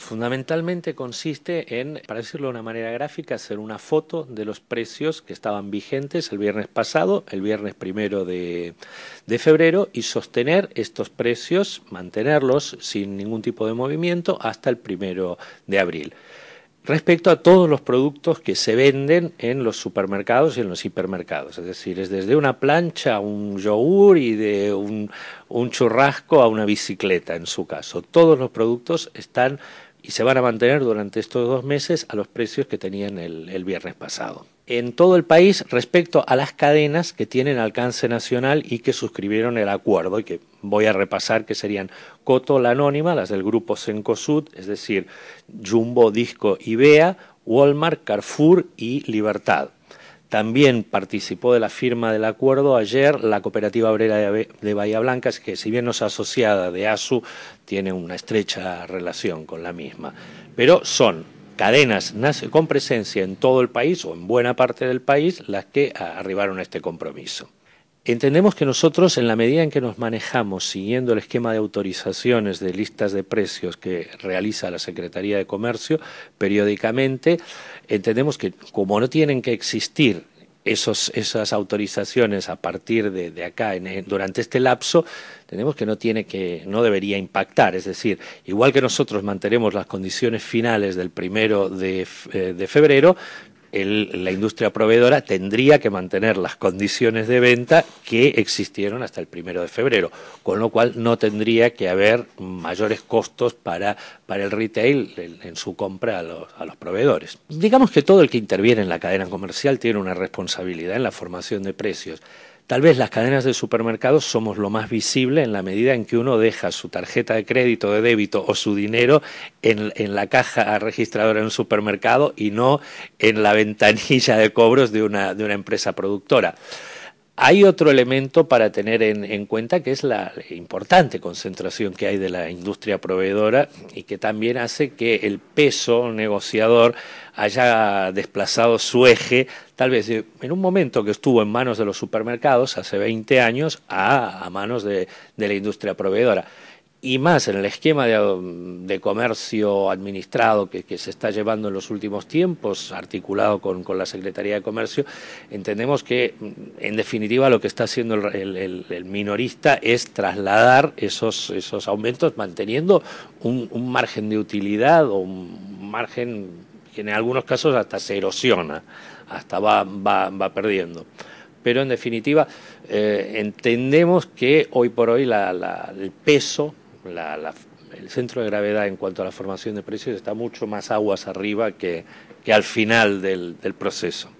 Fundamentalmente consiste en, para decirlo de una manera gráfica, hacer una foto de los precios que estaban vigentes el viernes pasado, el viernes primero de, de febrero, y sostener estos precios, mantenerlos sin ningún tipo de movimiento hasta el primero de abril respecto a todos los productos que se venden en los supermercados y en los hipermercados. Es decir, es desde una plancha a un yogur y de un, churrasco a una bicicleta, en su caso. Todos los productos están y se van a mantener durante estos dos meses a los precios que tenían el viernes pasado en todo el país respecto a las cadenas que tienen alcance nacional y que suscribieron el acuerdo y que voy a repasar que serían Coto la Anónima, las del grupo Sencosud, es decir, Jumbo, Disco Ibea, Walmart, Carrefour y Libertad. También participó de la firma del acuerdo ayer la cooperativa obrera de Bahía Blanca, que si bien no es asociada de ASU, tiene una estrecha relación con la misma. Pero son cadenas con presencia en todo el país o en buena parte del país las que arribaron a este compromiso. Entendemos que nosotros, en la medida en que nos manejamos siguiendo el esquema de autorizaciones de listas de precios que realiza la Secretaría de Comercio periódicamente, entendemos que como no tienen que existir esos, esas autorizaciones a partir de, acá, durante este lapso, tenemos que no tiene que, no debería impactar. Es decir, igual que nosotros mantenemos las condiciones finales del primero de eh, febrero, la industria proveedora tendría que mantener las condiciones de venta que existieron hasta el primero de febrero, con lo cual no tendría que haber mayores costos para, el retail en, en su compra a los, a los, proveedores. Digamos que todo el que interviene en la cadena comercial tiene una responsabilidad en la formación de precios. Tal vez las cadenas de supermercados somos lo más visible en la medida en que uno deja su tarjeta de crédito, de débito o su dinero en, la caja registradora en un supermercado y no en la ventanilla de cobros de una empresa productora. Hay otro elemento para tener en, cuenta que es la importante concentración que hay de la industria proveedora y que también hace que el peso negociador haya desplazado su eje, tal vez en un momento que estuvo en manos de los supermercados hace 20 años, a, manos de la industria proveedora y más en el esquema de, comercio administrado que, se está llevando en los últimos tiempos, articulado con, la Secretaría de Comercio, entendemos que, en definitiva, lo que está haciendo el, minorista es trasladar esos, aumentos manteniendo un, margen de utilidad o un margen que en algunos casos hasta se erosiona, hasta va, perdiendo pero en definitiva eh, entendemos que hoy por hoy el peso el centro de gravedad en cuanto a la formación de precios está mucho más aguas arriba que, al final del proceso.